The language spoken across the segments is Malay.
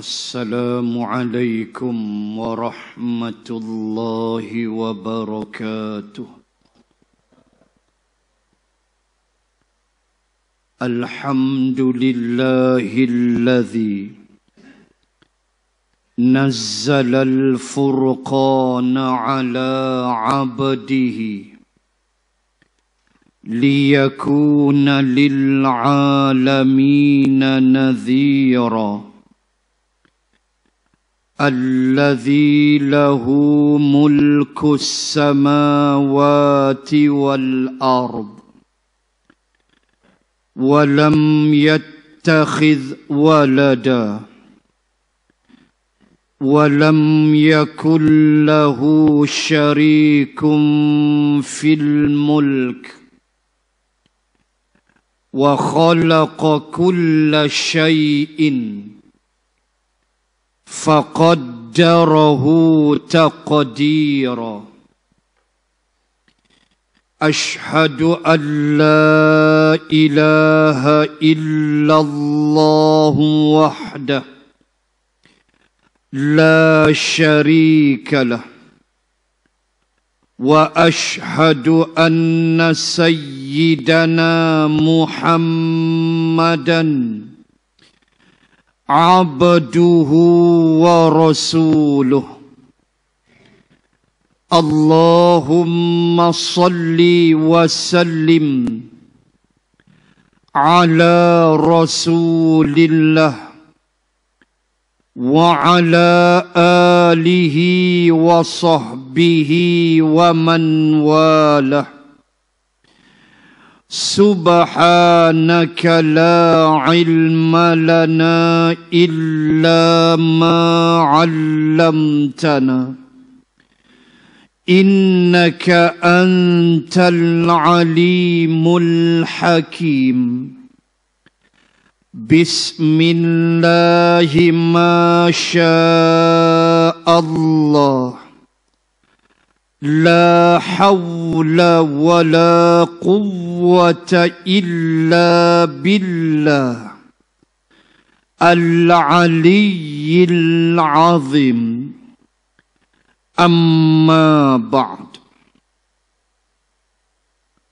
السلام عليكم ورحمة الله وبركاته الحمد لله الذي نزل الفرقان على عبده ليكون للعالمين نذيراً الذي له ملك السماوات والارض ولم يتخذ ولدا ولم يكن له شريك في الملك وخلق كل شيء فقدره تقديرا أشهد أن لا إله إلا الله وحده لا شريك له وأشهد أن سيدنا محمدًا abduhu wa rasuluh Allahumma salli wa sallim ala rasulillah wa ala alihi wa sahbihi wa man walah سبحانك لا علم لنا إلا ما علمتنا إنك أنت العليم الحكيم بسم الله ما شاء الله لا حول ولا قوة إلا بالله العلي العظيم أما بعد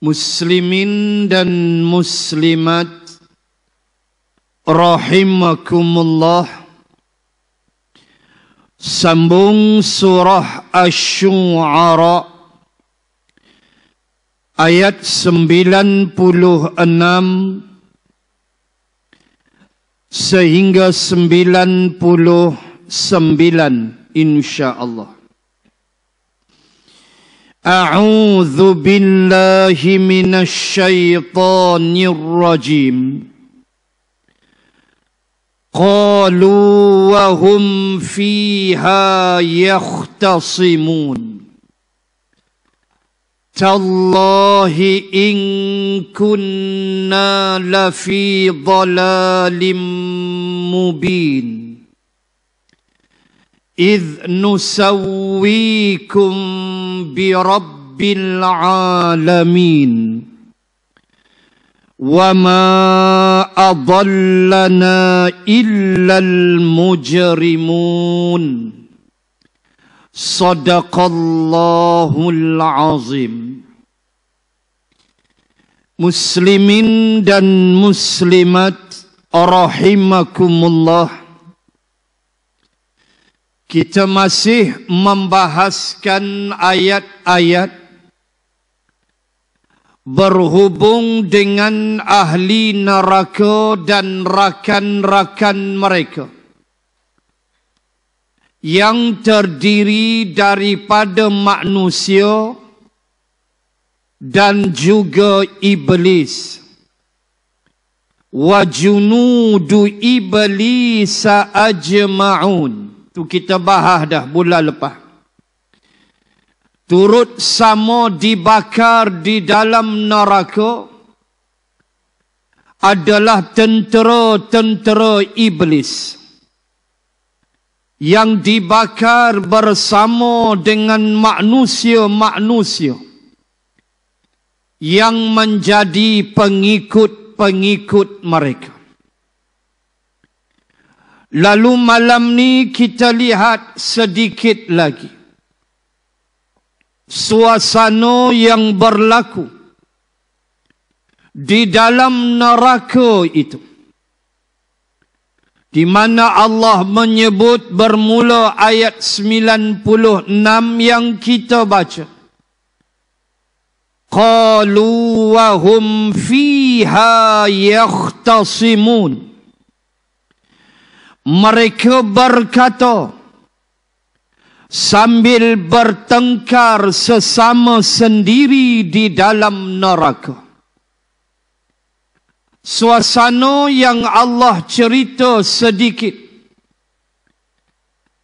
مسلمين dan رحمكم الله sambung surah Ash-Shu'ara ayat 96 sehingga 99 insyaAllah. A'udhu billahi minasyaitanirrajim. rajim. قالوا وهم فيها يختصمون تالله إن كنا لفي ضلال مبين إذ نسويكم برب العالمين وما أضلنا إلا المجرمون صدق الله العظيم مسلمين dan muslimat rahimakumullah kita masih membahaskan ayat-ayat berhubung dengan ahli neraka dan rakan-rakan mereka yang terdiri daripada manusia dan juga iblis wa junudu iblis ajma'un tu kita bahas dah bulan lepas turut sama dibakar di dalam neraka adalah tentera-tentera iblis yang dibakar bersama dengan manusia-manusia yang menjadi pengikut-pengikut mereka. Lalu malam ni kita lihat sedikit lagi suasana yang berlaku di dalam neraka itu di mana Allah menyebut bermula ayat 96 yang kita baca qalu wa hum fiha yahtasimun mereka berkata sambil bertengkar sesama sendiri di dalam neraka. Suasana yang Allah cerita sedikit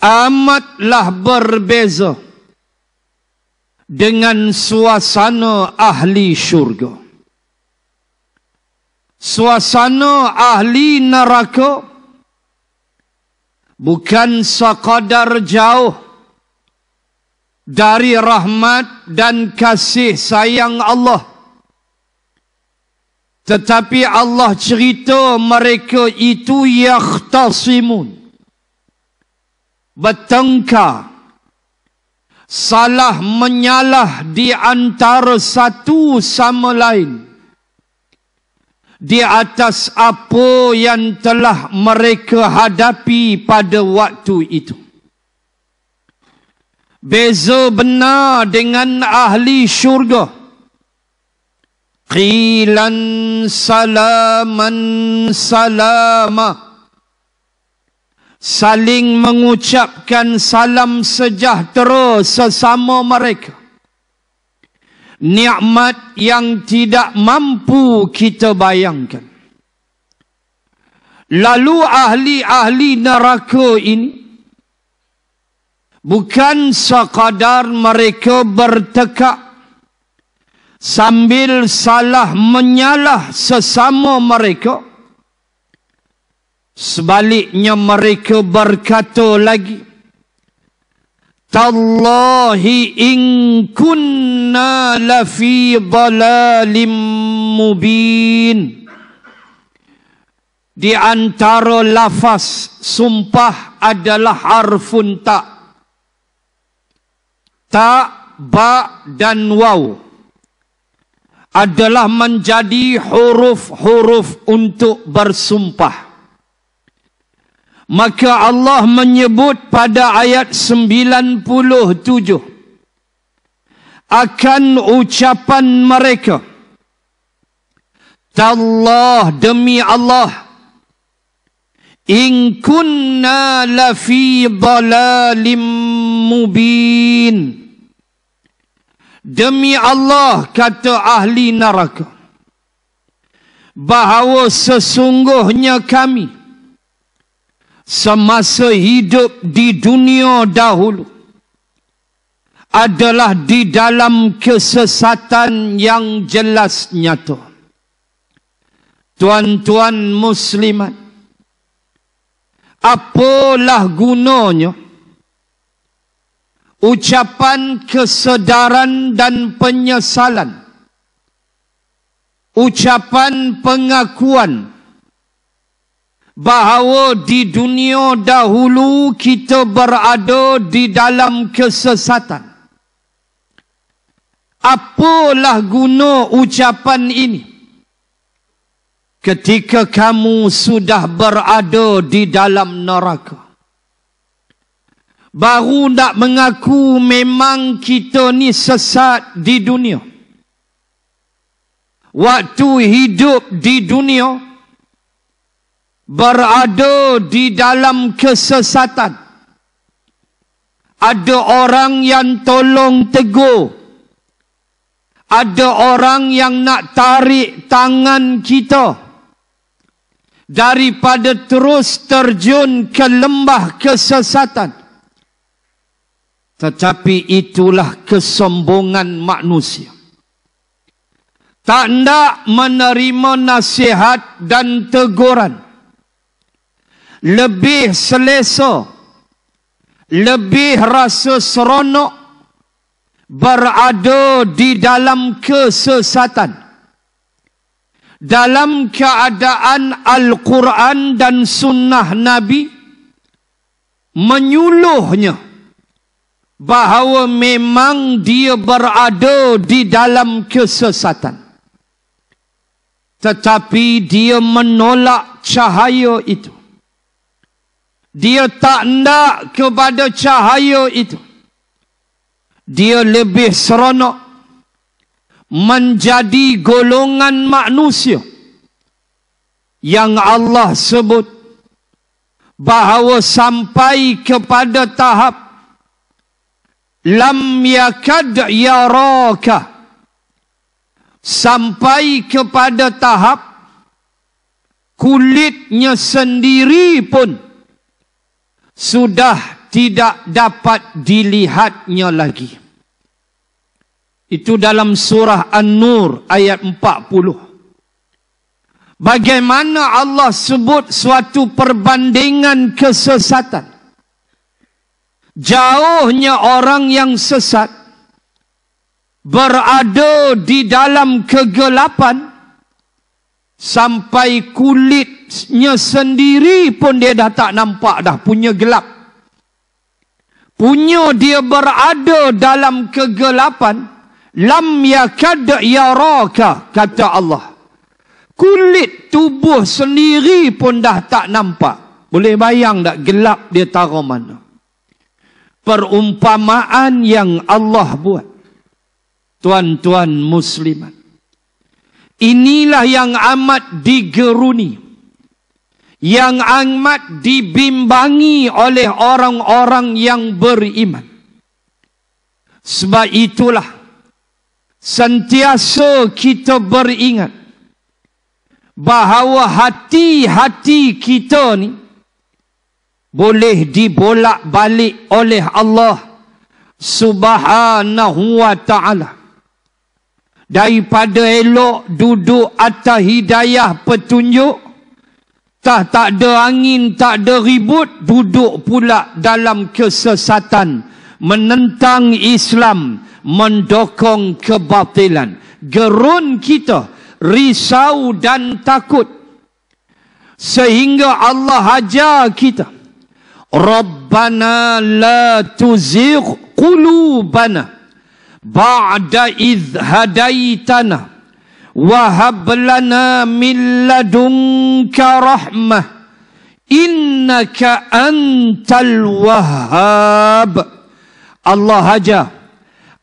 amatlah berbeza dengan suasana ahli syurga. Suasana ahli neraka bukan sekadar jauh dari rahmat dan kasih sayang Allah tetapi Allah cerita mereka itu yakhtasimun bertengkar salah menyalah di antara satu sama lain di atas apa yang telah mereka hadapi pada waktu itu Beza benar dengan ahli syurga. Qilan salaman salama. Saling mengucapkan salam sejahtera sesama mereka. Nikmat yang tidak mampu kita bayangkan. Lalu ahli-ahli neraka ini bukan sekadar mereka bertekak sambil salah menyalah sesama mereka sebaliknya mereka berkata lagi tallahi in kunna la fi dalalim mubin di antara lafaz sumpah adalah harfun ta' ta, ba dan waw adalah menjadi huruf-huruf untuk bersumpah. Maka Allah menyebut pada ayat 97 akan ucapan mereka. Tallah demi Allah in kunna lafi dalalim mubin. Demi Allah kata ahli neraka bahawa sesungguhnya kami semasa hidup di dunia dahulu adalah di dalam kesesatan yang jelas nyata. Tuan-tuan muslimat, apalah gunanya? ucapan kesedaran dan penyesalan ucapan pengakuan bahawa di dunia dahulu kita berada di dalam kesesatan apalah guna ucapan ini ketika kamu sudah berada di dalam neraka baru nak mengaku memang kita ni sesat di dunia. Waktu hidup di dunia, berada di dalam kesesatan. Ada orang yang tolong tegur. Ada orang yang nak tarik tangan kita daripada terus terjun ke lembah kesesatan. Tetapi itulah kesombongan manusia. Tak nak menerima nasihat dan teguran. Lebih selesa. Lebih rasa seronok. Berada di dalam kesesatan. Dalam keadaan Al-Quran dan Sunnah Nabi. Menyuluhnya. Menyuluhnya bahawa memang dia berada di dalam kesesatan tetapi dia menolak cahaya itu dia tak nak kepada cahaya itu dia lebih seronok menjadi golongan manusia yang Allah sebut bahawa sampai kepada tahap lam yakad yaraka sampai kepada tahap kulitnya sendiri pun sudah tidak dapat dilihatnya lagi itu dalam surah an-nur ayat 40 bagaimana Allah sebut suatu perbandingan kesesatan jauhnya orang yang sesat berada di dalam kegelapan sampai kulitnya sendiri pun dia dah tak nampak dah punya gelap punya dia berada dalam kegelapan lam yakad yaraka kata Allah kulit tubuh sendiri pun dah tak nampak boleh bayang tak gelap dia taruh mana perumpamaan yang Allah buat. Tuan-tuan muslimat. Inilah yang amat digeruni. Yang amat dibimbangi oleh orang-orang yang beriman. Sebab itulah sentiasa kita beringat bahawa hati-hati kita ni boleh dibolak-balik oleh Allah Subhanahu wa taala daripada elok duduk atas hidayah petunjuk tak tak ada angin tak ada ribut duduk pula dalam kesesatan menentang Islam mendokong kebatilan gerun kita risau dan takut sehingga Allah ajar kita Rabbana la tuzigh qulubana ba'da id hadaitana wa hab lana min ladunka rahmah innaka antal wahhab Allah haja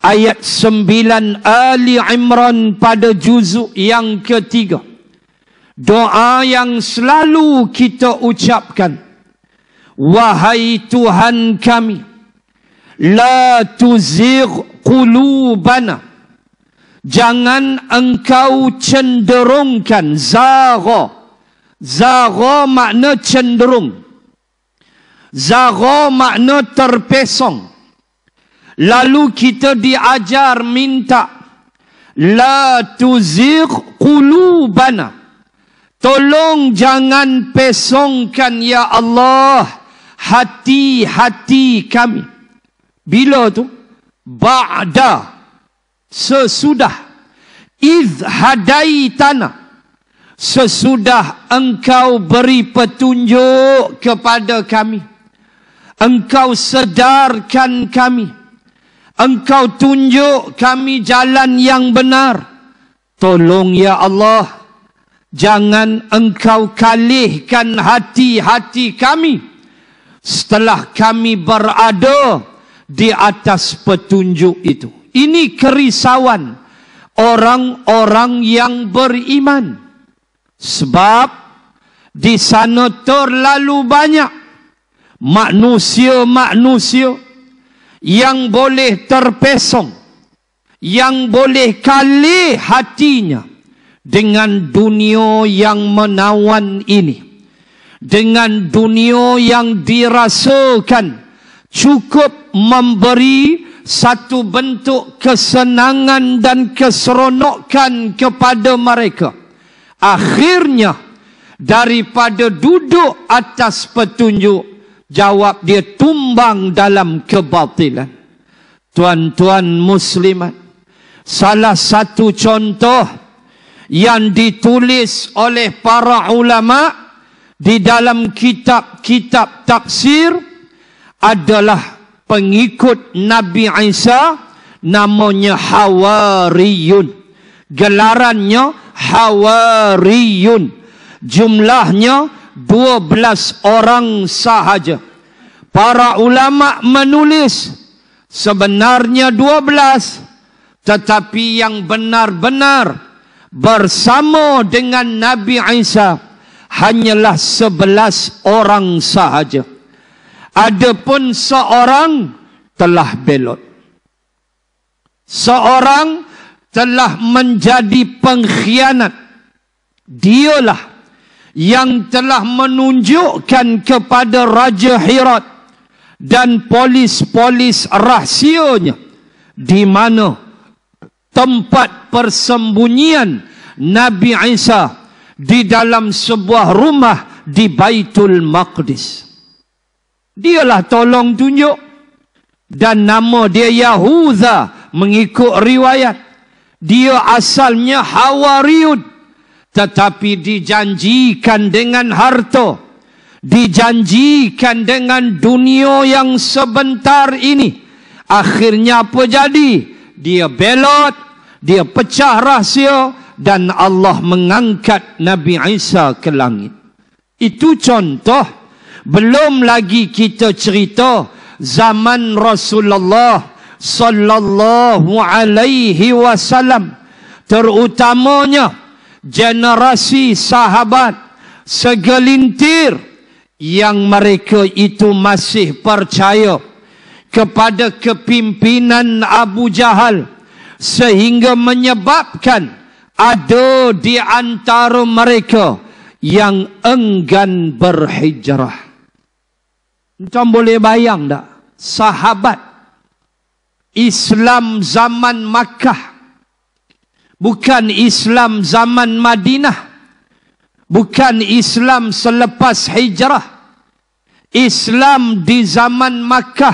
ayat 9 Ali Imran pada juzuk yang ketiga doa yang selalu kita ucapkan Wahai Tuhan kami La tuzir kulubana Jangan engkau cenderungkan Zaro Zaro makna cenderung Zaro makna terpesong Lalu kita diajar minta La tuzir kulubana Tolong jangan pesongkan ya Allah hati-hati kami. Bila tu? Ba'da. Sesudah. Idh hadai tanah. Sesudah engkau beri petunjuk kepada kami. Engkau sedarkan kami. Engkau tunjuk kami jalan yang benar. Tolong ya Allah. Jangan engkau kalihkan hati-hati kami. -hati kami setelah kami berada di atas petunjuk itu. Ini kerisauan orang-orang yang beriman. Sebab di sana terlalu banyak manusia-manusia yang boleh terpesong, yang boleh kali hatinya dengan dunia yang menawan ini dengan dunia yang dirasakan cukup memberi satu bentuk kesenangan dan keseronokan kepada mereka. Akhirnya daripada duduk atas petunjuk jawab dia tumbang dalam kebatilan. Tuan-tuan muslimat, salah satu contoh yang ditulis oleh para ulama' di dalam kitab-kitab tafsir adalah pengikut Nabi Isa namanya Hawariyun. Gelarannya Hawariyun. Jumlahnya 12 orang sahaja. Para ulama menulis sebenarnya 12 tetapi yang benar-benar bersama dengan Nabi Isa hanyalah sebelas orang sahaja. Adapun seorang telah belot. Seorang telah menjadi pengkhianat. Dialah yang telah menunjukkan kepada Raja Hirat dan polis-polis rahsianya di mana tempat persembunyian Nabi Isa di dalam sebuah rumah di Baitul Maqdis. Dialah tolong tunjuk dan nama dia Yahuza mengikut riwayat. Dia asalnya Hawariud tetapi dijanjikan dengan harta. Dijanjikan dengan dunia yang sebentar ini. Akhirnya apa jadi? Dia belot, dia pecah rahsia, dan Allah mengangkat Nabi Isa ke langit. Itu contoh belum lagi kita cerita zaman Rasulullah sallallahu alaihi wasallam terutamanya generasi sahabat segelintir yang mereka itu masih percaya kepada kepimpinan Abu Jahal sehingga menyebabkan ada di antara mereka yang enggan berhijrah. Macam boleh bayang tak? Sahabat Islam zaman Makkah bukan Islam zaman Madinah. Bukan Islam selepas hijrah. Islam di zaman Makkah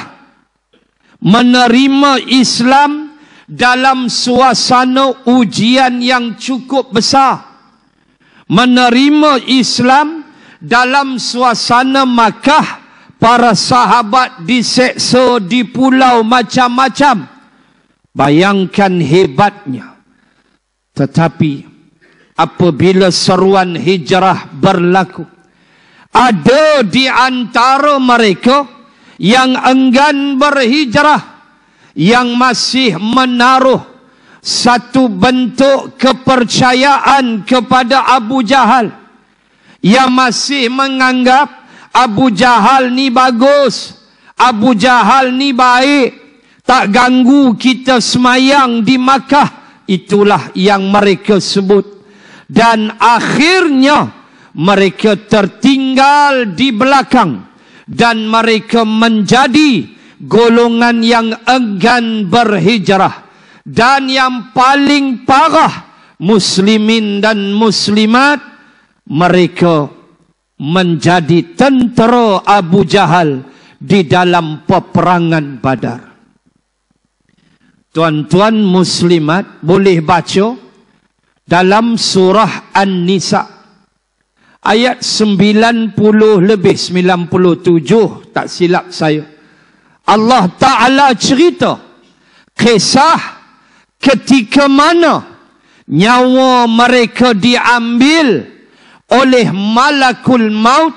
menerima Islam dalam suasana ujian yang cukup besar menerima Islam dalam suasana Makkah para sahabat di diseksa di pulau macam-macam bayangkan hebatnya tetapi apabila seruan hijrah berlaku ada di antara mereka yang enggan berhijrah yang masih menaruh satu bentuk kepercayaan kepada Abu Jahal yang masih menganggap Abu Jahal ni bagus Abu Jahal ni baik tak ganggu kita semayang di Makkah itulah yang mereka sebut dan akhirnya mereka tertinggal di belakang dan mereka menjadi golongan yang enggan berhijrah dan yang paling parah muslimin dan muslimat mereka menjadi tentera Abu Jahal di dalam peperangan Badar. Tuan-tuan muslimat boleh baca dalam surah An-Nisa ayat 90 lebih 97 tak silap saya. Allah Ta'ala cerita kisah ketika mana nyawa mereka diambil oleh malakul maut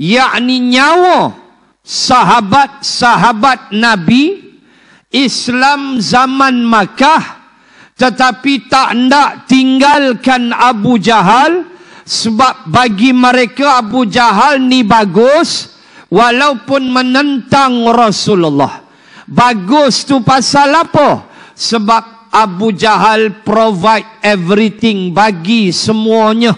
yakni nyawa sahabat-sahabat Nabi Islam zaman Makkah tetapi tak nak tinggalkan Abu Jahal sebab bagi mereka Abu Jahal ni bagus bagus walaupun menentang Rasulullah. Bagus tu pasal apa? Sebab Abu Jahal provide everything bagi semuanya.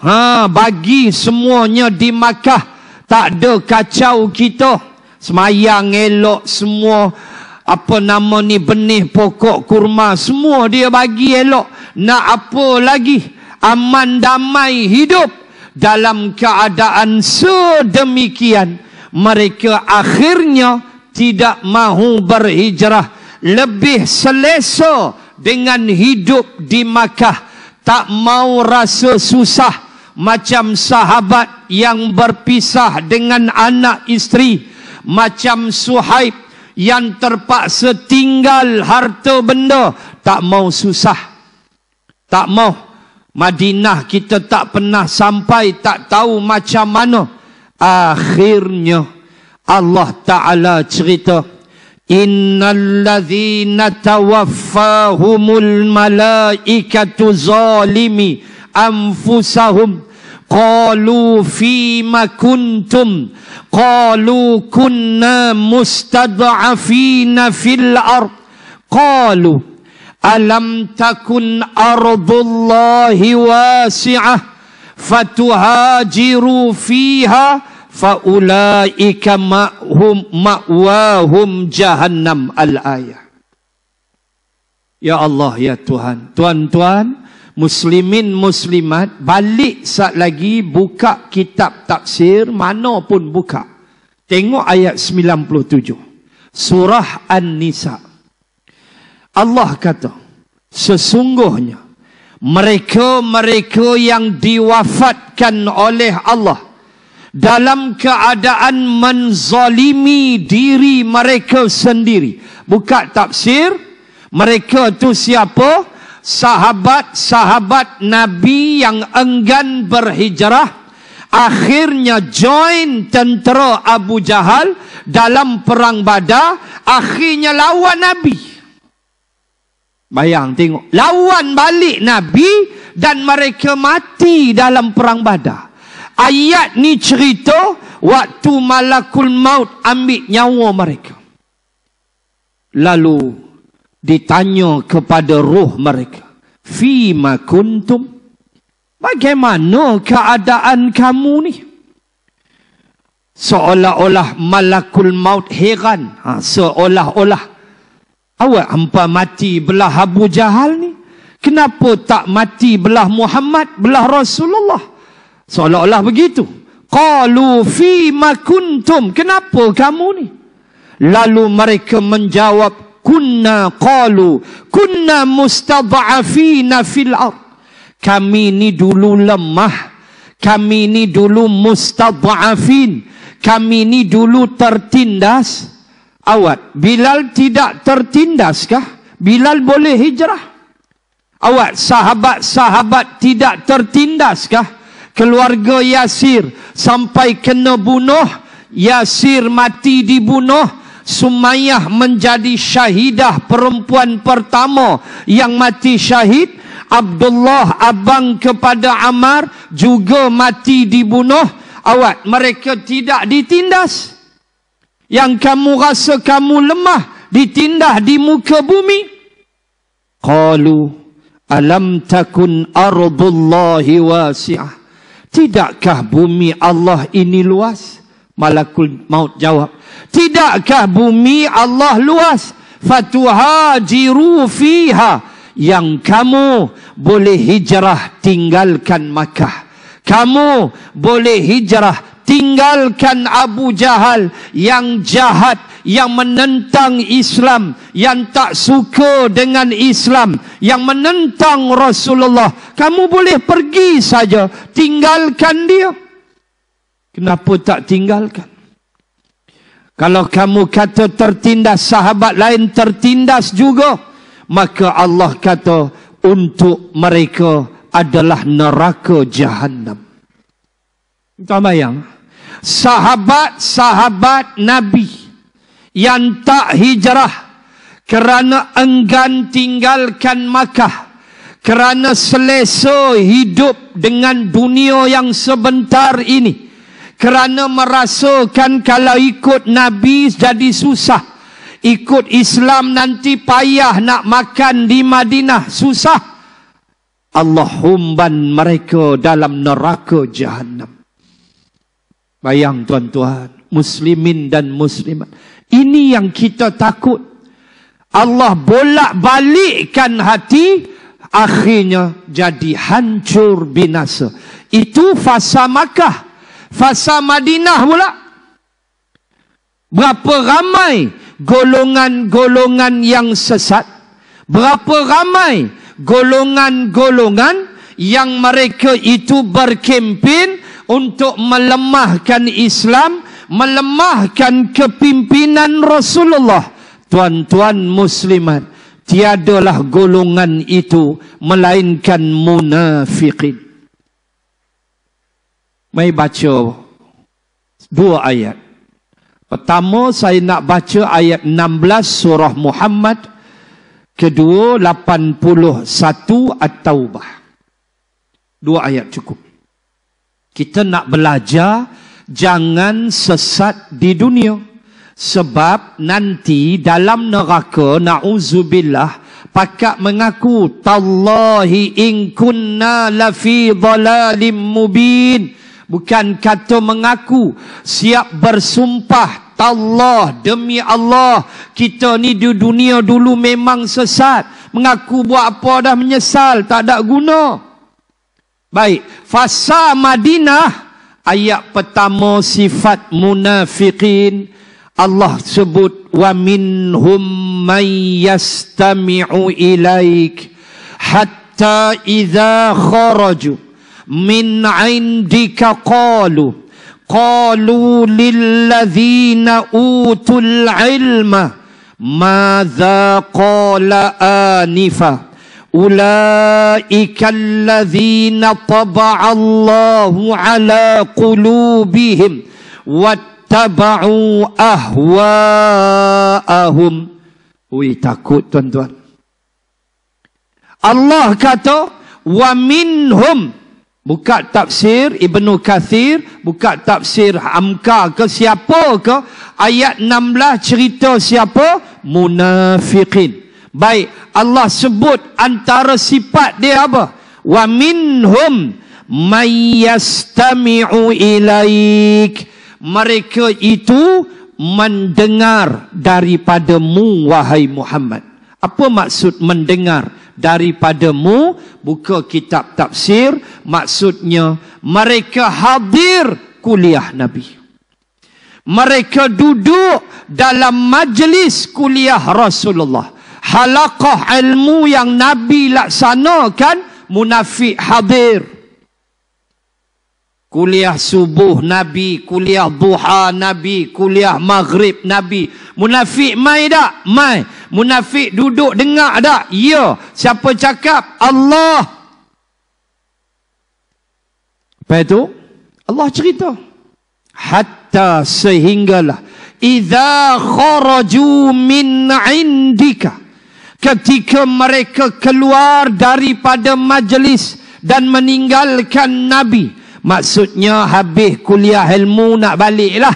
Ha, bagi semuanya di Makkah. Tak ada kacau kita. Semayang elok semua. Apa nama ni benih pokok kurma. Semua dia bagi elok. Nak apa lagi? Aman damai hidup dalam keadaan sedemikian mereka akhirnya tidak mahu berhijrah lebih selesa dengan hidup di Makkah tak mau rasa susah macam sahabat yang berpisah dengan anak isteri macam Suhaib yang terpaksa tinggal harta benda tak mau susah tak mau Madinah kita tak pernah sampai tak tahu macam mana akhirnya Allah taala cerita innallazina tawaffahumul malaikatu zalimi anfusahum qalu fima kuntum qalu kunna mustad'afina fil ardh qalu alam takun ardullahi wasi'ah fatuhajiru fiha faulaika ma'hum ma'wahum jahannam al-ayah Ya Allah ya Tuhan tuan-tuan muslimin muslimat balik sat lagi buka kitab tafsir mana pun buka tengok ayat 97 surah an-nisa Allah kata, sesungguhnya mereka-mereka yang diwafatkan oleh Allah dalam keadaan menzalimi diri mereka sendiri. Buka tafsir, mereka tu siapa? Sahabat-sahabat Nabi yang enggan berhijrah akhirnya join tentera Abu Jahal dalam perang Badar, akhirnya lawan Nabi. Bayang tengok. Lawan balik Nabi dan mereka mati dalam perang badar. Ayat ni cerita waktu malakul maut ambil nyawa mereka. Lalu ditanya kepada roh mereka. Fima kuntum. Bagaimana keadaan kamu ni? Seolah-olah malakul maut heran. Ha, seolah-olah. Awak hampa mati belah Abu Jahal ni. Kenapa tak mati belah Muhammad, belah Rasulullah? Seolah-olah begitu. Qalu fi makuntum. Kenapa kamu ni? Lalu mereka menjawab, Kunna qalu, kunna mustadha'afina fil ard. Kami ni dulu lemah. Kami ni dulu mustadha'afin. Kami ni dulu Tertindas. Awad, Bilal tidak tertindaskah? Bilal boleh hijrah. Awad, sahabat-sahabat tidak tertindaskah? Keluarga Yasir sampai kena bunuh. Yasir mati dibunuh. Sumayyah menjadi syahidah perempuan pertama yang mati syahid. Abdullah abang kepada Ammar juga mati dibunuh. Awad, mereka tidak ditindas. Tidak yang kamu rasa kamu lemah ditindah di muka bumi? Qalu alam takun ardullahi wasi'ah. Tidakkah bumi Allah ini luas? Malakul maut jawab, "Tidakkah bumi Allah luas? Fatuhajiru fiha." Yang kamu boleh hijrah tinggalkan Makkah. Kamu boleh hijrah tinggalkan Abu Jahal yang jahat yang menentang Islam yang tak suka dengan Islam yang menentang Rasulullah kamu boleh pergi saja tinggalkan dia kenapa tak tinggalkan kalau kamu kata tertindas sahabat lain tertindas juga maka Allah kata untuk mereka adalah neraka jahanam Tak bayang sahabat-sahabat Nabi yang tak hijrah kerana enggan tinggalkan Makkah kerana selesa hidup dengan dunia yang sebentar ini kerana merasakan kalau ikut Nabi jadi susah ikut Islam nanti payah nak makan di Madinah susah Allah humban mereka dalam neraka Jahannam. Bayang tuan-tuan, muslimin dan muslimat. Ini yang kita takut. Allah bolak-balikkan hati, akhirnya jadi hancur binasa. Itu fasa Makkah. Fasa Madinah pula. Berapa ramai golongan-golongan yang sesat. Berapa ramai golongan-golongan yang mereka itu berkempen untuk melemahkan Islam, melemahkan kepimpinan Rasulullah. Tuan-tuan muslimat, tiadalah golongan itu melainkan munafikin. Mari baca dua ayat. Pertama saya nak baca ayat 16 surah Muhammad. Kedua 81 At-Taubah. Dua ayat cukup. Kita nak belajar jangan sesat di dunia. Sebab nanti dalam neraka na'uzubillah pakat mengaku tallahi in kunna lafi dhalalim mubin bukan kata mengaku siap bersumpah tallah demi Allah kita ni di dunia dulu memang sesat mengaku buat apa dah menyesal tak ada guna Baik, fasa Madinah ayat pertama sifat munafikin Allah sebut wa minhum may yastami'u ilaik hatta idza kharaju min 'indika qalu قالوا للذين أوتوا العلم ماذا قال آنفا أولئك الذين طبع الله على قلوبهم واتبعوا أهواءهم Ui, takut tuan-tuan. Allah kata, Wa Buka tafsir ibnu Kathir. Buka tafsir Amka ke siapa ke. Ayat 16 cerita siapa? Munafiqin. Baik, Allah sebut antara sifat dia apa? Wa minhum mayastami'u ilaik. Mereka itu mendengar daripadamu wahai Muhammad. Apa maksud mendengar daripadamu? Buka kitab tafsir, maksudnya mereka hadir kuliah Nabi. Mereka duduk dalam majlis kuliah Rasulullah. Halakah ilmu yang Nabi laksanakan, munafik hadir. Kuliah subuh Nabi, kuliah duha Nabi, kuliah maghrib Nabi. Munafik mai tak? Mai. Munafik duduk dengar tak? Ya. Siapa cakap? Allah. Lepas itu, Allah cerita. Hatta sehinggalah. Iza kharaju min indika ketika mereka keluar daripada majlis dan meninggalkan Nabi. Maksudnya habis kuliah ilmu nak baliklah.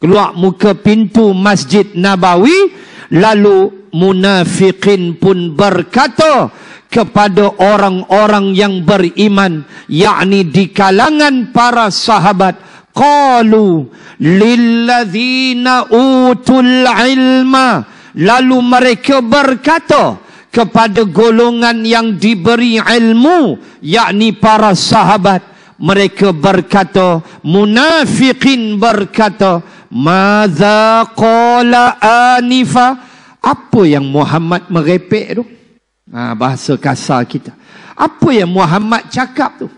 Keluar muka pintu Masjid Nabawi. Lalu munafiqin pun berkata kepada orang-orang yang beriman. yakni di kalangan para sahabat. Qalu lilladhina utul ilma lalu mereka berkata kepada golongan yang diberi ilmu yakni para sahabat mereka berkata munafiqin berkata madza qala anifa apa yang Muhammad merepek tu ha, bahasa kasar kita apa yang Muhammad cakap tu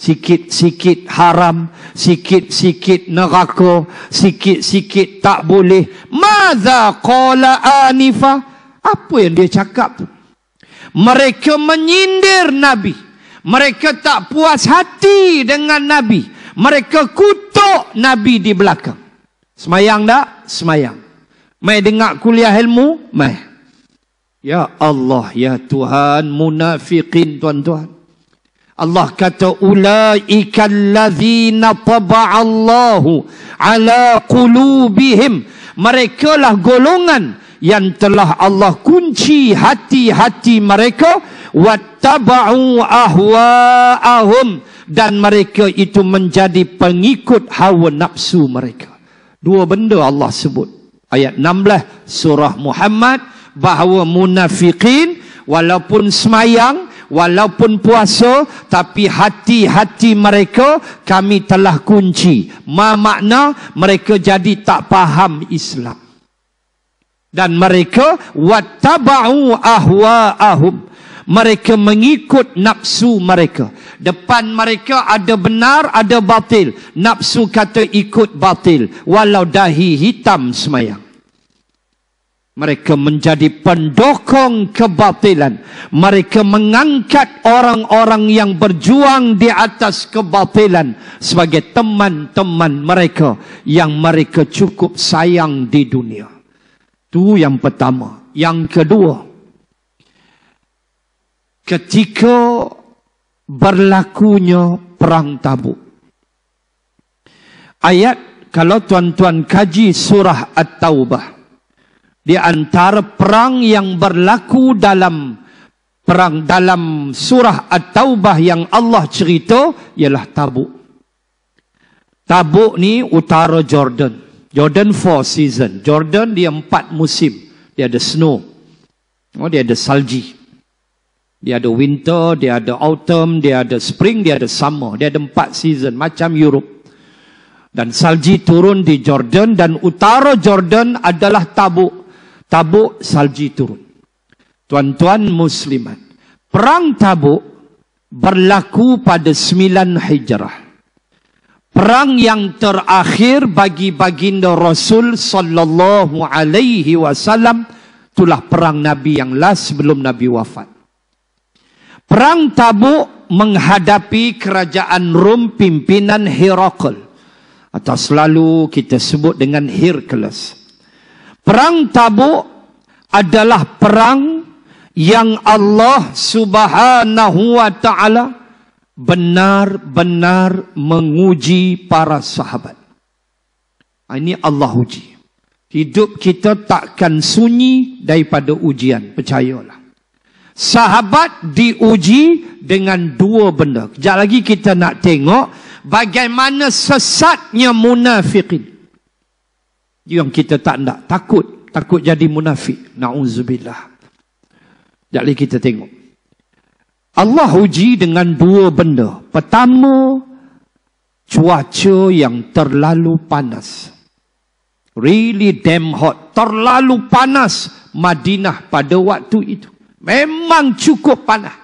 Sikit-sikit haram, sikit-sikit neraka, sikit-sikit tak boleh. Maza qala anifa? Apa yang dia cakap? Mereka menyindir Nabi. Mereka tak puas hati dengan Nabi. Mereka kutuk Nabi di belakang. Semayang tak? Semayang. Mai dengar kuliah ilmu? Mai. Ya Allah, ya Tuhan, munafiqin tuan-tuan. Allah kata ulaika alladhina taba'a Allahu ala qulubihim mereka lah golongan yang telah Allah kunci hati-hati mereka wattaba'u ahwa'ahum dan mereka itu menjadi pengikut hawa nafsu mereka dua benda Allah sebut ayat 16 surah Muhammad bahawa munafiqin walaupun semayang walaupun puasa tapi hati-hati mereka kami telah kunci. Ma makna mereka jadi tak faham Islam. Dan mereka wattaba'u ahwa'ahum. Mereka mengikut nafsu mereka. Depan mereka ada benar, ada batil. Nafsu kata ikut batil. Walau dahi hitam semayang. Mereka menjadi pendokong kebatilan. Mereka mengangkat orang-orang yang berjuang di atas kebatilan sebagai teman-teman mereka yang mereka cukup sayang di dunia. Itu yang pertama. Yang kedua, ketika berlakunya perang tabuk. Ayat kalau tuan-tuan kaji surah At-Taubah di antara perang yang berlaku dalam perang dalam surah At-Taubah yang Allah cerita ialah Tabuk. Tabuk ni utara Jordan. Jordan four season. Jordan dia empat musim. Dia ada snow. Oh, dia ada salji. Dia ada winter, dia ada autumn, dia ada spring, dia ada summer. Dia ada empat season macam Europe. Dan salji turun di Jordan dan utara Jordan adalah tabuk. Tabuk salji turun. Tuan-tuan Muslimat. Perang Tabuk berlaku pada sembilan Hijrah. Perang yang terakhir bagi baginda Rasul sallallahu alaihi wasallam itulah perang Nabi yang last sebelum Nabi wafat. Perang Tabuk menghadapi kerajaan Rom pimpinan Herakles atau selalu kita sebut dengan Hercules. Perang Tabuk adalah perang yang Allah Subhanahu wa taala benar-benar menguji para sahabat. Ah, ini Allah uji. Hidup kita takkan sunyi daripada ujian, percayalah. Sahabat diuji dengan dua benda. Kejap lagi kita nak tengok bagaimana sesatnya munafikin yang kita tak nak takut takut jadi munafik nauzubillah jadi kita tengok Allah uji dengan dua benda pertama cuaca yang terlalu panas really damn hot terlalu panas Madinah pada waktu itu memang cukup panas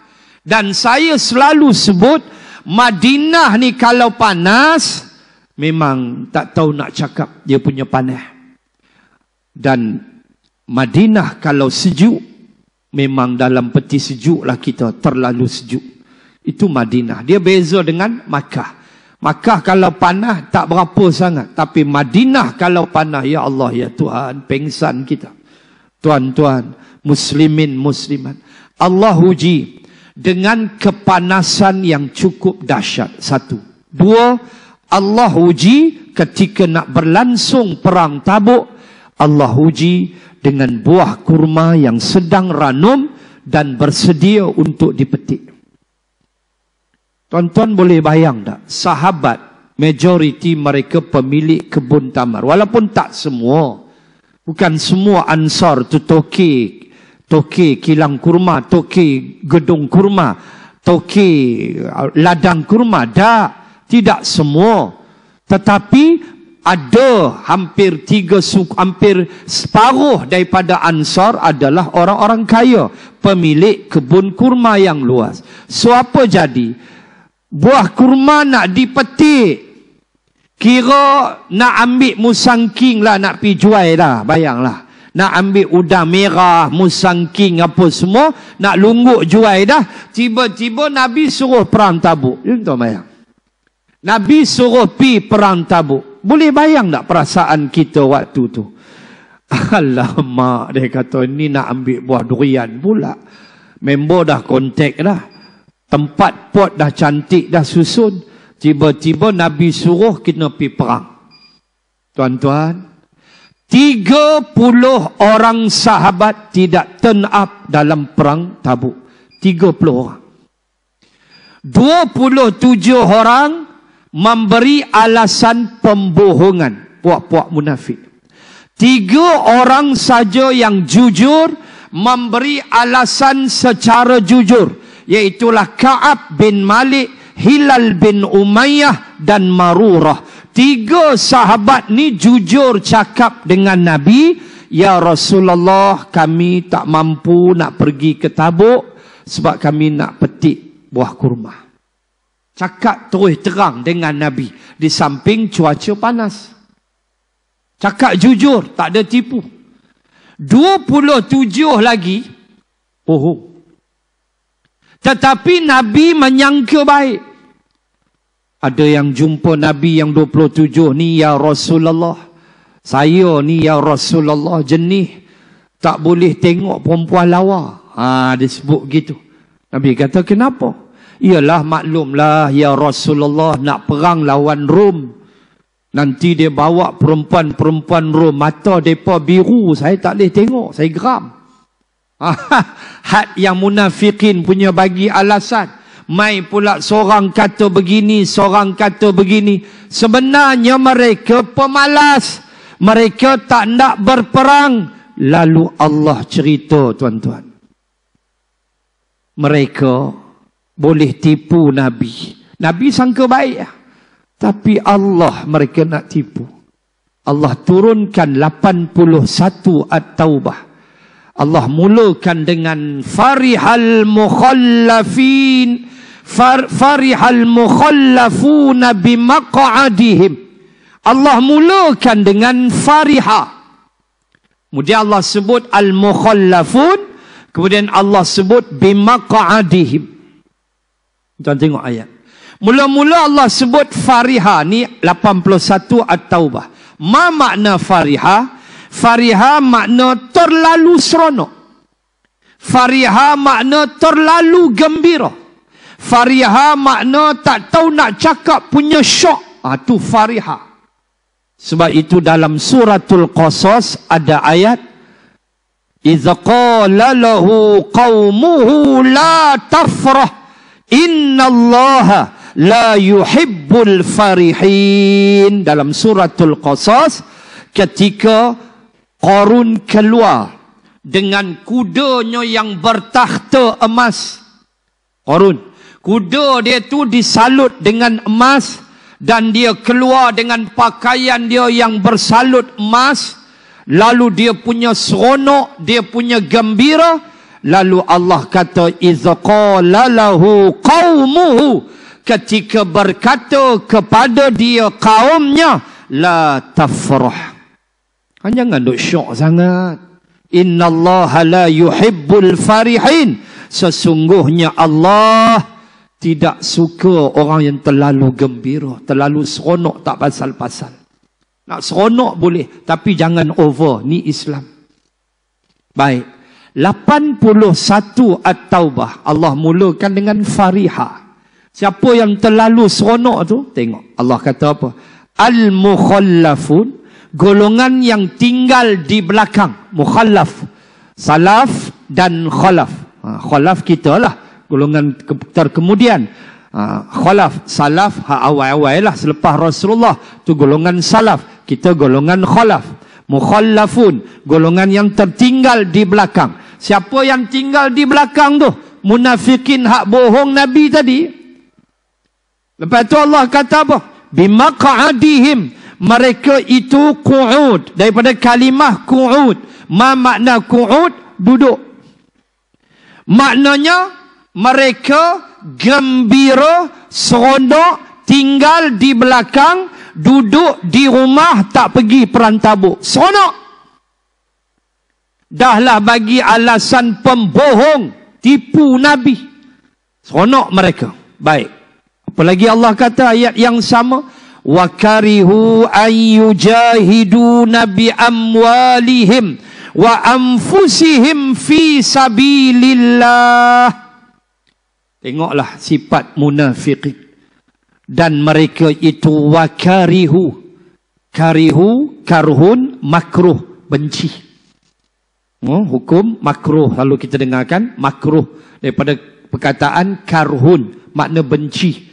dan saya selalu sebut Madinah ni kalau panas memang tak tahu nak cakap dia punya panah. Dan Madinah kalau sejuk, memang dalam peti sejuklah kita terlalu sejuk. Itu Madinah. Dia beza dengan Makkah. Makkah kalau panah tak berapa sangat. Tapi Madinah kalau panah, Ya Allah, Ya Tuhan, pengsan kita. Tuan-tuan, muslimin, muslimat. Allah uji dengan kepanasan yang cukup dahsyat. Satu. Dua, Allah uji ketika nak berlangsung perang tabuk. Allah uji dengan buah kurma yang sedang ranum dan bersedia untuk dipetik. Tuan-tuan boleh bayang tak? Sahabat, majoriti mereka pemilik kebun tamar. Walaupun tak semua. Bukan semua ansar tu toke. Toke kilang kurma, toke gedung kurma, toke uh, ladang kurma. Tak tidak semua tetapi ada hampir tiga suku, hampir separuh daripada Ansar adalah orang-orang kaya. Pemilik kebun kurma yang luas. So apa jadi? Buah kurma nak dipetik. Kira nak ambil musangking lah, nak pergi jual lah, bayanglah. Nak ambil udang merah, musangking apa semua, nak lungguk jual dah. Tiba-tiba Nabi suruh perang tabuk. Itu bayang. Nabi suruh pi perang tabuk. Boleh bayang tak perasaan kita waktu tu? Alamak, dia kata ni nak ambil buah durian pula. Member dah kontak dah. Tempat pot dah cantik, dah susun. Tiba-tiba Nabi suruh kita pi perang. Tuan-tuan, 30 orang sahabat tidak turn up dalam perang tabuk. 30 orang. 27 orang memberi alasan pembohongan puak-puak munafik. Tiga orang saja yang jujur memberi alasan secara jujur yaitulah Ka'ab bin Malik, Hilal bin Umayyah dan Marurah. Tiga sahabat ni jujur cakap dengan Nabi, "Ya Rasulullah, kami tak mampu nak pergi ke Tabuk sebab kami nak petik buah kurma." Cakap terus terang dengan Nabi. Di samping cuaca panas. Cakap jujur. Tak ada tipu. 27 lagi. Oh, oh. Tetapi Nabi menyangka baik. Ada yang jumpa Nabi yang 27 ni ya Rasulullah. Saya ni ya Rasulullah jenih. Tak boleh tengok perempuan lawa. Ha, dia sebut gitu. Nabi kata kenapa? Kenapa? Ialah maklumlah ya Rasulullah nak perang lawan Rom. Nanti dia bawa perempuan-perempuan Rom mata depa biru, saya tak leh tengok, saya geram. Hat yang munafikin punya bagi alasan. Mai pula seorang kata begini, seorang kata begini. Sebenarnya mereka pemalas. Mereka tak nak berperang. Lalu Allah cerita tuan-tuan. Mereka boleh tipu Nabi. Nabi sangka baik. Tapi Allah mereka nak tipu. Allah turunkan 81 at-taubah. Allah mulakan dengan farihal mukhallafin far, farihal mukhallafuna bimaq'adihim. Allah mulakan dengan fariha. Kemudian Allah sebut al-mukhallafun, kemudian Allah sebut bimaq'adihim. Tuan tengok ayat. Mula-mula Allah sebut fariha ni 81 at-taubah. Ma makna fariha? Fariha makna terlalu seronok. Fariha makna terlalu gembira. Fariha makna tak tahu nak cakap punya syok. Itu ah, ha, fariha. Sebab itu dalam suratul Qasas ada ayat. Iza qala qawmuhu la tafrah. Inna Allah la yuhibbul farihin dalam suratul qasas ketika Qarun keluar dengan kudanya yang bertakhta emas Qarun kuda dia tu disalut dengan emas dan dia keluar dengan pakaian dia yang bersalut emas lalu dia punya seronok dia punya gembira Lalu Allah kata izqala lahu qaumuhu ketika berkata kepada dia kaumnya la tafrah. Kan jangan duk syok sangat. Innallaha la yuhibbul farihin. Sesungguhnya Allah tidak suka orang yang terlalu gembira, terlalu seronok tak pasal-pasal. Nak seronok boleh, tapi jangan over. Ni Islam. Baik. 81 At-Taubah. Allah mulakan dengan Fariha. Siapa yang terlalu seronok tu, tengok. Allah kata apa? Al-Mukhallafun. Golongan yang tinggal di belakang. Mukhallaf. Salaf dan Khalaf. Ha, khalaf kita lah. Golongan ke- terkemudian. Ha, khalaf. Salaf ha, awal-awal lah. Selepas Rasulullah. tu golongan Salaf. Kita golongan Khalaf. Mukhallafun. Golongan yang tertinggal di belakang. Siapa yang tinggal di belakang tu? Munafikin hak bohong Nabi tadi. Lepas tu Allah kata apa? Bimaka'adihim. Mereka itu ku'ud. Daripada kalimah ku'ud. Ma makna ku'ud? Duduk. Maknanya mereka gembira, serondok, tinggal di belakang, duduk di rumah, tak pergi perantabuk. Seronok. Seronok dahlah bagi alasan pembohong, tipu Nabi. Seronok mereka. Baik. Apalagi Allah kata ayat yang sama. Wa karihu an yujahidu nabi amwalihim wa anfusihim fi sabilillah. Tengoklah sifat munafiqin. Dan mereka itu wa karihu. Karihu, karhun, makruh, benci. Oh, hukum makruh. Lalu kita dengarkan makruh. Daripada perkataan karhun. Makna benci.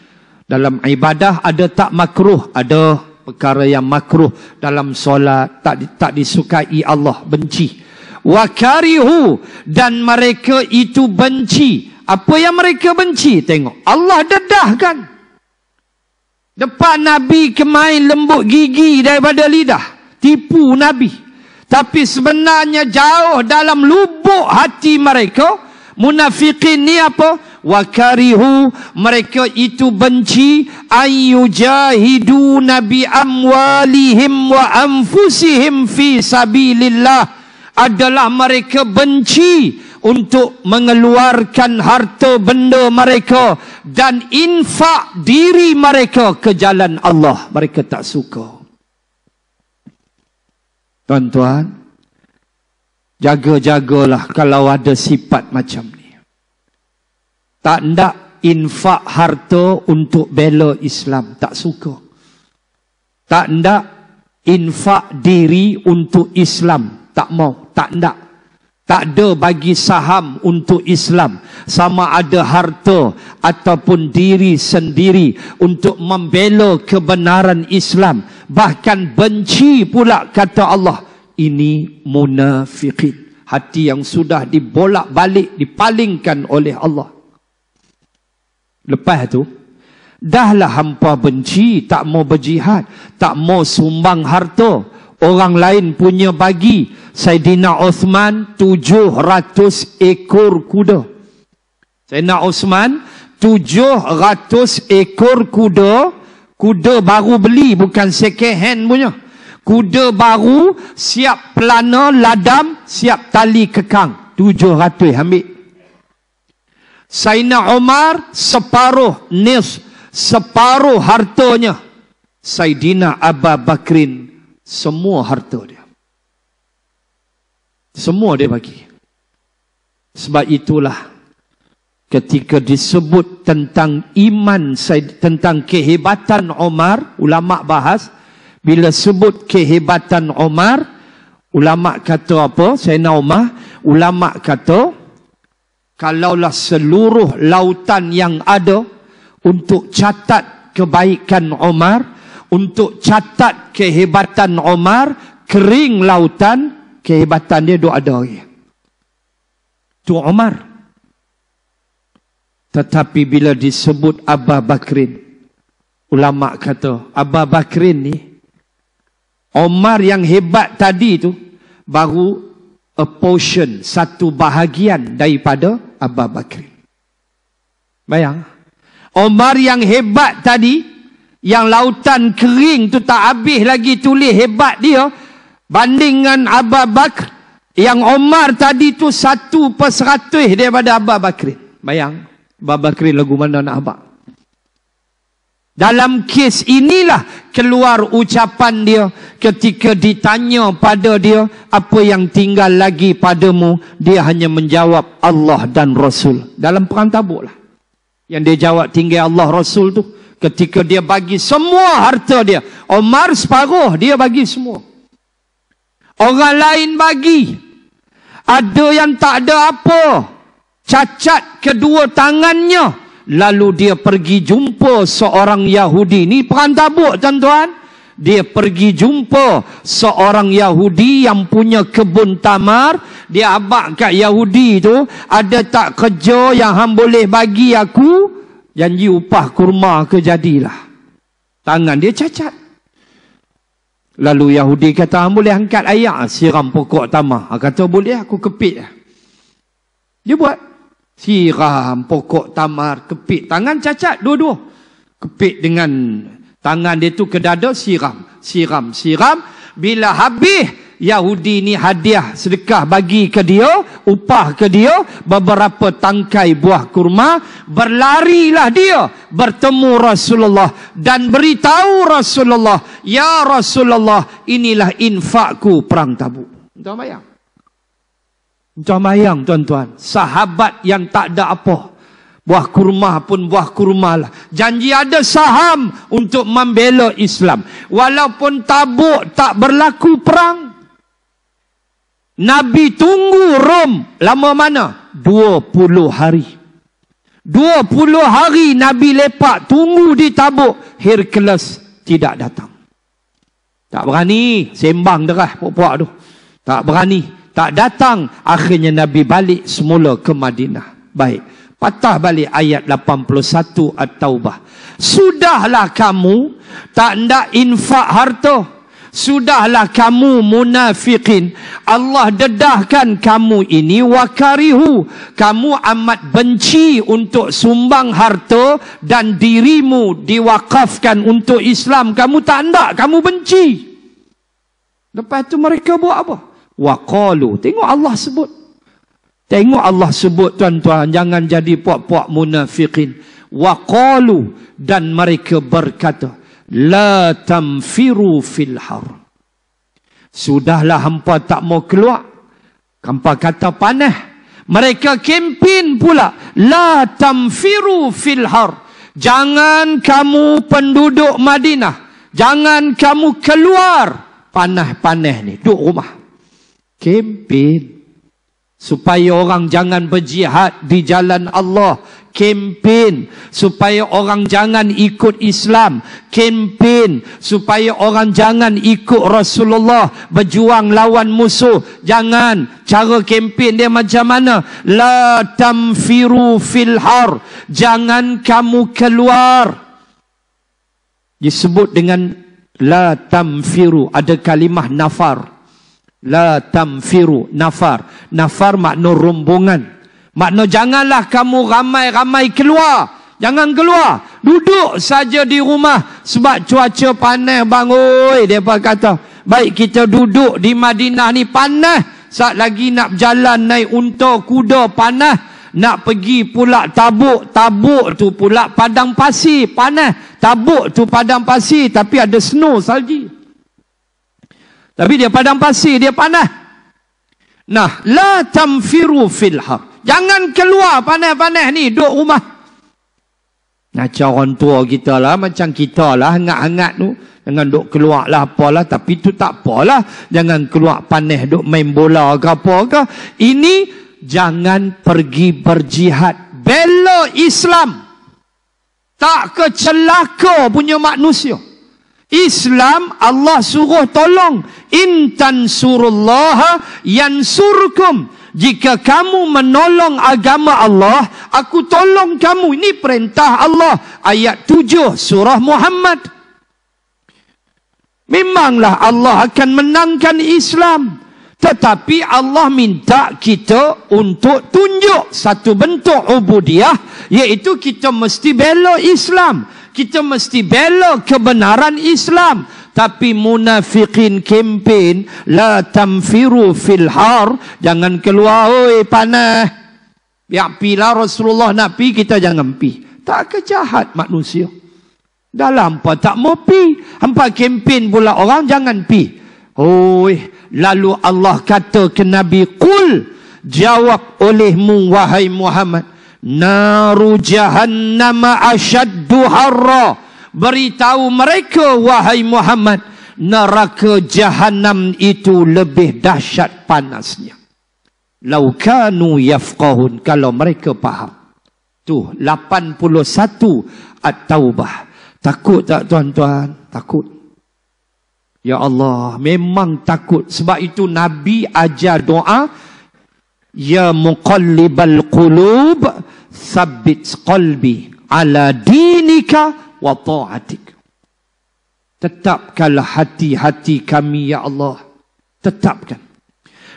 Dalam ibadah ada tak makruh. Ada perkara yang makruh. Dalam solat tak tak disukai Allah. Benci. Wa karihu. Dan mereka itu benci. Apa yang mereka benci? Tengok. Allah dedahkan. Depan Nabi kemain lembut gigi daripada lidah. Tipu Nabi. Nabi. Tapi sebenarnya jauh dalam lubuk hati mereka munafikin ni apa? Wa karihu mereka itu benci ayu jahidu nabi amwalihim wa anfusihim fi sabilillah adalah mereka benci untuk mengeluarkan harta benda mereka dan infak diri mereka ke jalan Allah mereka tak suka Tuan-tuan, jaga-jagalah kalau ada sifat macam ni. Tak nak infak harta untuk bela Islam. Tak suka. Tak nak infak diri untuk Islam. Tak mau. Tak nak. Tak ada bagi saham untuk Islam. Sama ada harta ataupun diri sendiri untuk membela kebenaran Islam. Islam bahkan benci pula kata Allah ini munafiqin hati yang sudah dibolak-balik dipalingkan oleh Allah lepas tu dahlah hampa benci tak mau berjihad tak mau sumbang harta orang lain punya bagi Saidina Osman 700 ekor kuda Saidina Osman 700 ekor kuda Kuda baru beli bukan second hand punya. Kuda baru siap pelana ladam, siap tali kekang. 700 ambil. Saina Umar separuh nis, separuh hartanya. Saidina Abu Bakrin semua harta dia. Semua dia bagi. Sebab itulah ketika disebut tentang iman tentang kehebatan Omar, ulama bahas bila sebut kehebatan Omar, ulama kata apa Sayyidina Umar ulama kata kalaulah seluruh lautan yang ada untuk catat kebaikan Omar, untuk catat kehebatan Omar, kering lautan kehebatan dia doa ada lagi tu Omar. Tetapi bila disebut Abah Bakrin, ulama kata, Abah Bakrin ni, Omar yang hebat tadi tu, baru a portion, satu bahagian daripada Abah Bakrin. Bayang. Omar yang hebat tadi, yang lautan kering tu tak habis lagi tulis hebat dia, banding dengan Abah Bakrin, yang Omar tadi tu satu perseratus daripada Abah Bakrin. Bayang. Bayang. Babakri lagu mana nak abang? Dalam kes inilah keluar ucapan dia ketika ditanya pada dia apa yang tinggal lagi padamu dia hanya menjawab Allah dan Rasul dalam perang tabuk lah yang dia jawab tinggal Allah Rasul tu ketika dia bagi semua harta dia Omar separuh dia bagi semua orang lain bagi ada yang tak ada apa cacat kedua tangannya lalu dia pergi jumpa seorang Yahudi ni peran tabuk tuan-tuan dia pergi jumpa seorang Yahudi yang punya kebun tamar dia abak kat Yahudi tu ada tak kerja yang hang boleh bagi aku janji upah kurma ke jadilah tangan dia cacat lalu Yahudi kata hang boleh angkat air siram pokok tamar hang kata boleh aku kepit dia buat siram pokok tamar kepit tangan cacat dua-dua kepit dengan tangan dia tu ke dada siram siram siram bila habis Yahudi ni hadiah sedekah bagi ke dia upah ke dia beberapa tangkai buah kurma berlarilah dia bertemu Rasulullah dan beritahu Rasulullah ya Rasulullah inilah infakku perang tabu. tuan bayang macam mayang tuan-tuan. Sahabat yang tak ada apa. Buah kurma pun buah kurma lah. Janji ada saham untuk membela Islam. Walaupun tabuk tak berlaku perang. Nabi tunggu Rom. Lama mana? 20 hari. 20 hari Nabi lepak tunggu di tabuk. Hercules tidak datang. Tak berani. Sembang derah puak-puak tu. Tak berani tak datang akhirnya Nabi balik semula ke Madinah baik patah balik ayat 81 At-Taubah sudahlah kamu tak nak infak harta sudahlah kamu munafikin Allah dedahkan kamu ini wakarihu kamu amat benci untuk sumbang harta dan dirimu diwakafkan untuk Islam kamu tak nak kamu benci lepas itu mereka buat apa waqalu tengok Allah sebut tengok Allah sebut tuan-tuan jangan jadi puak-puak munafikin waqalu dan mereka berkata la tamfiru fil har sudahlah hampa tak mau keluar hampa kata panah mereka kempin pula la tamfiru fil har jangan kamu penduduk Madinah jangan kamu keluar panah-panah ni duduk rumah kempen supaya orang jangan berjihad di jalan Allah kempen supaya orang jangan ikut Islam kempen supaya orang jangan ikut Rasulullah berjuang lawan musuh jangan cara kempen dia macam mana la tamfiru fil jangan kamu keluar disebut dengan la tamfiru ada kalimah nafar La tamfiru nafar. Nafar makna rombongan. Makna janganlah kamu ramai-ramai keluar. Jangan keluar. Duduk saja di rumah. Sebab cuaca panas bangun. Dia kata, baik kita duduk di Madinah ni panas. Saat lagi nak jalan naik unta kuda panas. Nak pergi pula tabuk. Tabuk tu pula padang pasir panas. Tabuk tu padang pasir tapi ada snow salji. Tapi dia padang pasir, dia panah. Nah, la tamfiru fil har. Jangan keluar panah-panah ni, duduk rumah. Nah, cara orang tua kita lah, macam kita lah, hangat-hangat tu. Jangan duduk keluar lah, apalah. Tapi tu tak apalah. Jangan keluar panah, duduk main bola ke apa ke. Ini, jangan pergi berjihad. Bela Islam. Tak kecelaka punya manusia. Islam Allah suruh tolong intan surullah yang surkum jika kamu menolong agama Allah aku tolong kamu ini perintah Allah ayat 7 surah Muhammad memanglah Allah akan menangkan Islam tetapi Allah minta kita untuk tunjuk satu bentuk ubudiah iaitu kita mesti bela Islam kita mesti belok kebenaran Islam tapi munafikin kempen la tamfiru fil har jangan keluar oi panah biar pila Rasulullah nak pi kita jangan pi tak kejahat manusia dalam apa tak mau pi hampa kempen pula orang jangan pi oi lalu Allah kata ke nabi kul jawab olehmu wahai Muhammad naru jahannam ashaddu harra beritahu mereka wahai Muhammad neraka jahannam itu lebih dahsyat panasnya laukanu yafqahun kalau mereka faham tu 81 at-taubah takut tak tuan-tuan takut ya Allah memang takut sebab itu nabi ajar doa ya muqallibal qulub sabbit qalbi ala dinika wa ta'atik. Tetapkanlah hati-hati kami ya Allah. Tetapkan.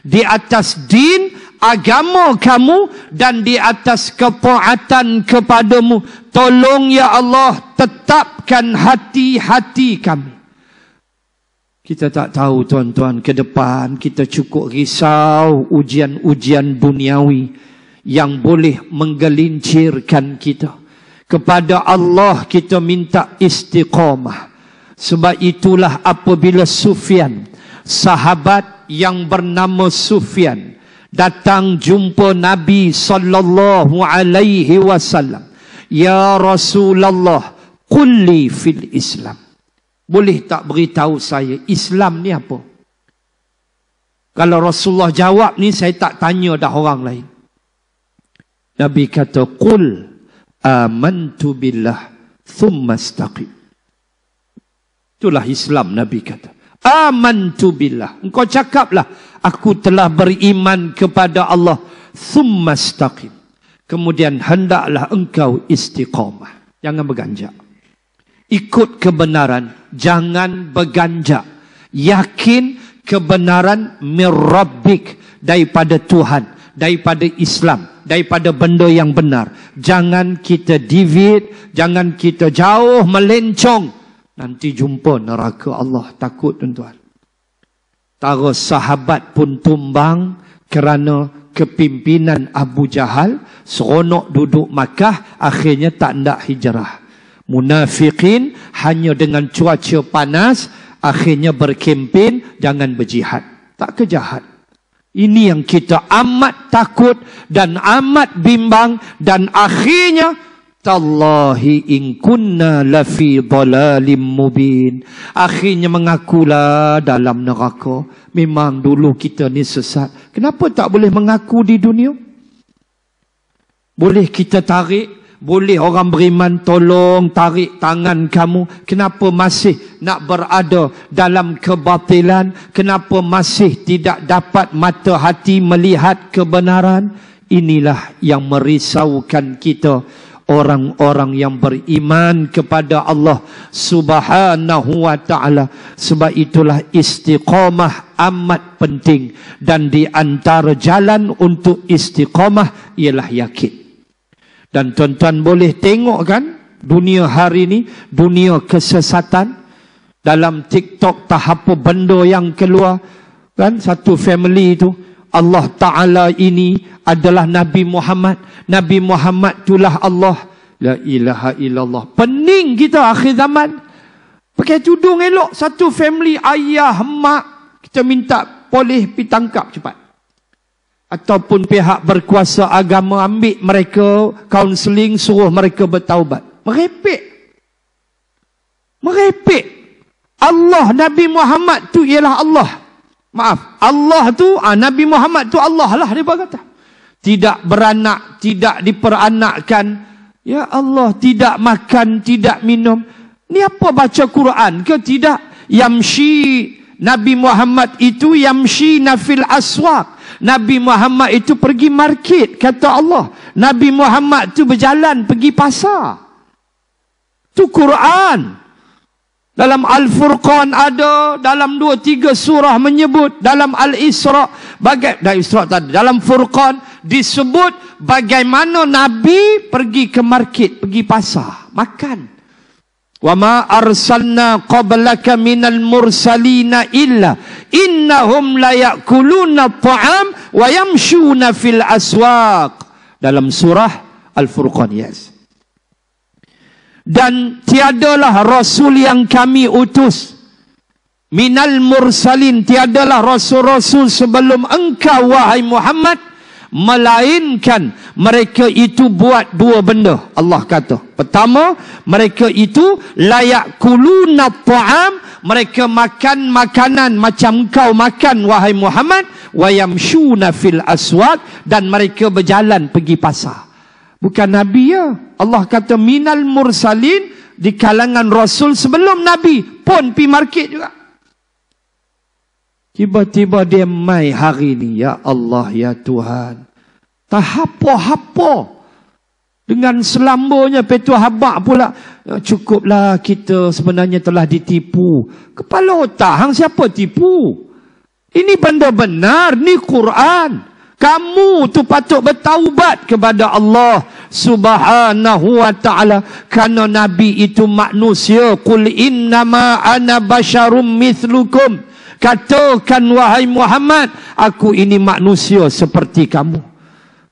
Di atas din agama kamu dan di atas ketaatan kepadamu. Tolong ya Allah tetapkan hati-hati kami. Kita tak tahu tuan-tuan ke depan kita cukup risau ujian-ujian duniawi yang boleh menggelincirkan kita. Kepada Allah kita minta istiqamah. Sebab itulah apabila Sufyan, sahabat yang bernama Sufyan datang jumpa Nabi sallallahu alaihi wasallam. Ya Rasulullah, kulli fil Islam. Boleh tak beritahu saya Islam ni apa? Kalau Rasulullah jawab ni saya tak tanya dah orang lain. Nabi kata qul amantu billah thumma istaqim. Itulah Islam Nabi kata. Amantu billah. Engkau cakaplah aku telah beriman kepada Allah thumma istaqim. Kemudian hendaklah engkau istiqamah. Jangan berganjak. Ikut kebenaran, jangan berganjak. Yakin kebenaran mirabbik daripada Tuhan daripada Islam, daripada benda yang benar. Jangan kita deviate, jangan kita jauh melencong. Nanti jumpa neraka Allah takut tuan-tuan. Tara sahabat pun tumbang kerana kepimpinan Abu Jahal seronok duduk Makkah akhirnya tak nak hijrah. Munafiqin hanya dengan cuaca panas akhirnya berkempen jangan berjihad. Tak kejahat. Ini yang kita amat takut dan amat bimbang dan akhirnya tallahi in kunna la fi dalalim mubin. Akhirnya mengakulah dalam neraka. Memang dulu kita ni sesat. Kenapa tak boleh mengaku di dunia? Boleh kita tarik boleh orang beriman tolong tarik tangan kamu kenapa masih nak berada dalam kebatilan kenapa masih tidak dapat mata hati melihat kebenaran inilah yang merisaukan kita orang-orang yang beriman kepada Allah Subhanahu wa taala sebab itulah istiqamah amat penting dan di antara jalan untuk istiqamah ialah yakin dan tuan-tuan boleh tengok kan dunia hari ini, dunia kesesatan dalam TikTok tahap benda yang keluar kan satu family itu Allah Ta'ala ini adalah Nabi Muhammad. Nabi Muhammad itulah Allah. La ilaha illallah. Pening kita akhir zaman. Pakai tudung elok. Satu family ayah, mak. Kita minta boleh pergi tangkap cepat ataupun pihak berkuasa agama ambil mereka kaunseling suruh mereka bertaubat. Merepek. Merepek. Allah Nabi Muhammad tu ialah Allah. Maaf. Allah tu ah, Nabi Muhammad tu Allah lah dia berkata. Tidak beranak, tidak diperanakkan. Ya Allah, tidak makan, tidak minum. Ni apa baca Quran ke tidak? Yamshi Nabi Muhammad itu yamshi nafil aswak. Nabi Muhammad itu pergi market, kata Allah. Nabi Muhammad itu berjalan pergi pasar. Tu Quran. Dalam Al-Furqan ada, dalam dua tiga surah menyebut, dalam Al-Isra, bagai, dah Isra tadi dalam Furqan disebut bagaimana Nabi pergi ke market, pergi pasar, Makan. وَمَا أَرْسَلْنَا قَبْلَكَ مِنَ الْمُرْسَلِينَ إِلَّا إِنَّهُمْ لَيَأْكُلُونَ الطَّعَامِ وَيَمْشُونَ fil الْأَسْوَاقِ Dalam surah Al-Furqan, yes. Dan tiadalah Rasul yang kami utus. Minal mursalin, tiadalah Rasul-Rasul sebelum engkau, wahai Muhammad melainkan mereka itu buat dua benda Allah kata pertama mereka itu layak kuluna ta'am mereka makan makanan macam kau makan wahai Muhammad wayamshuna fil aswaq dan mereka berjalan pergi pasar bukan nabi ya Allah kata minal mursalin di kalangan rasul sebelum nabi pun pi market juga Tiba-tiba dia mai hari ini. Ya Allah, ya Tuhan. Tak apa-apa. Dengan selambunya petua habak pula. Ya, cukuplah kita sebenarnya telah ditipu. Kepala otak, hang siapa tipu? Ini benda benar, ni Quran. Kamu tu patut bertaubat kepada Allah Subhanahu wa taala. Karena nabi itu manusia, kul inna ma ana Basharum mithlukum. Katakan wahai Muhammad, aku ini manusia seperti kamu.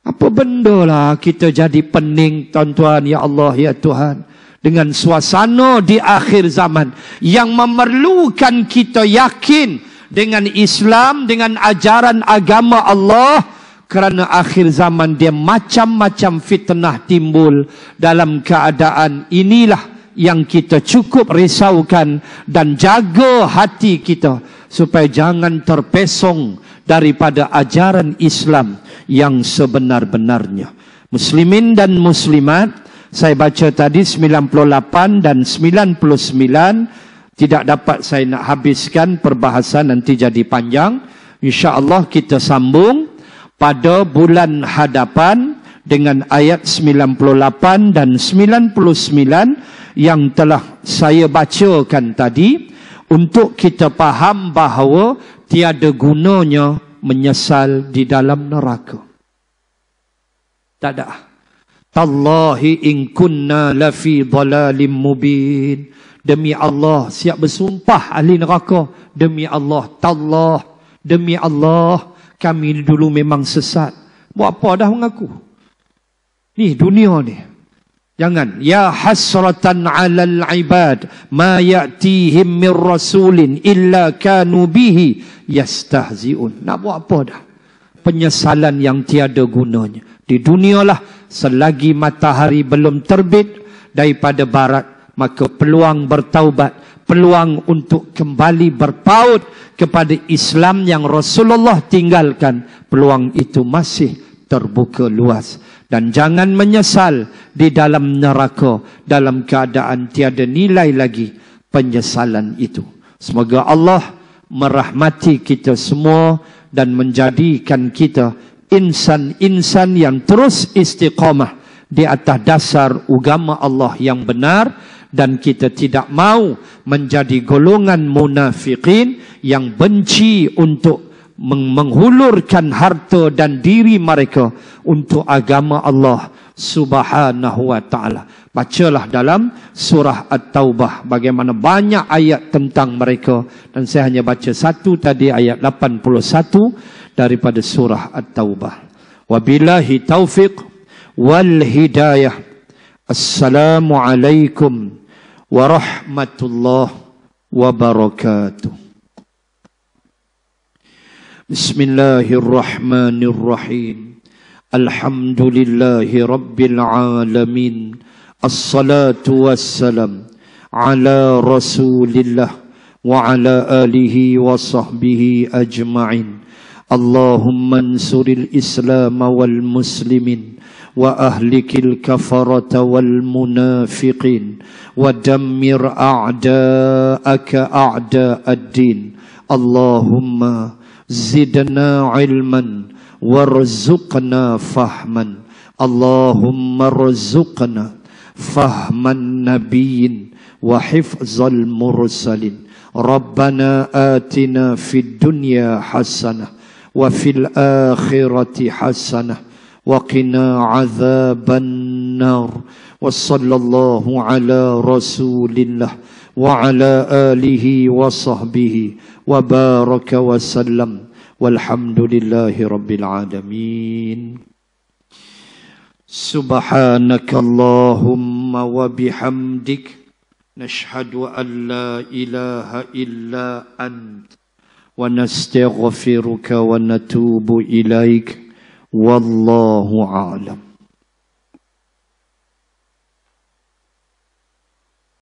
Apa benda lah kita jadi pening tuan-tuan, ya Allah, ya Tuhan. Dengan suasana di akhir zaman. Yang memerlukan kita yakin dengan Islam, dengan ajaran agama Allah. Kerana akhir zaman dia macam-macam fitnah timbul dalam keadaan inilah yang kita cukup risaukan dan jaga hati kita supaya jangan terpesong daripada ajaran Islam yang sebenar-benarnya. Muslimin dan muslimat, saya baca tadi 98 dan 99 tidak dapat saya nak habiskan perbahasan nanti jadi panjang. Insya-Allah kita sambung pada bulan hadapan dengan ayat 98 dan 99 yang telah saya bacakan tadi untuk kita faham bahawa tiada gunanya menyesal di dalam neraka. Tada. Tallahi in kunna lafi dalalim mubin. Demi Allah, siap bersumpah ahli neraka. Demi Allah, tallah. Demi Allah, kami dulu memang sesat. Buat apa dah mengaku? Ni dunia ni. Jangan. Ya hasratan alal ibad ma ya'tihim min rasulin illa kanu bihi yastahzi'un. Nak buat apa dah? Penyesalan yang tiada gunanya. Di dunialah selagi matahari belum terbit daripada barat maka peluang bertaubat peluang untuk kembali berpaut kepada Islam yang Rasulullah tinggalkan peluang itu masih terbuka luas dan jangan menyesal di dalam neraka dalam keadaan tiada nilai lagi penyesalan itu. Semoga Allah merahmati kita semua dan menjadikan kita insan-insan yang terus istiqamah di atas dasar agama Allah yang benar dan kita tidak mau menjadi golongan munafikin yang benci untuk menghulurkan harta dan diri mereka untuk agama Allah Subhanahu wa taala. Bacalah dalam surah At-Taubah bagaimana banyak ayat tentang mereka dan saya hanya baca satu tadi ayat 81 daripada surah At-Taubah. Wabillahi taufiq wal hidayah. Assalamualaikum warahmatullahi wabarakatuh. بسم الله الرحمن الرحيم الحمد لله رب العالمين الصلاة والسلام على رسول الله وعلى آله وصحبه أجمعين اللهم انصر الإسلام والمسلمين وأهلك الكفرة والمنافقين ودمر أعداءك أعداء الدين اللهم zidna ilman warzuqna fahman Allahumma rzuqna fahman nabiyyin wa hifzal mursalin Rabbana atina fid dunya hasanah wa fil akhirati hasanah wa qina azaban nar wa sallallahu ala rasulillah وعلى آله وصحبه وبارك وسلم والحمد لله رب العالمين سبحانك اللهم وبحمدك نشهد أن لا إله إلا أنت ونستغفرك ونتوب إليك والله أعلم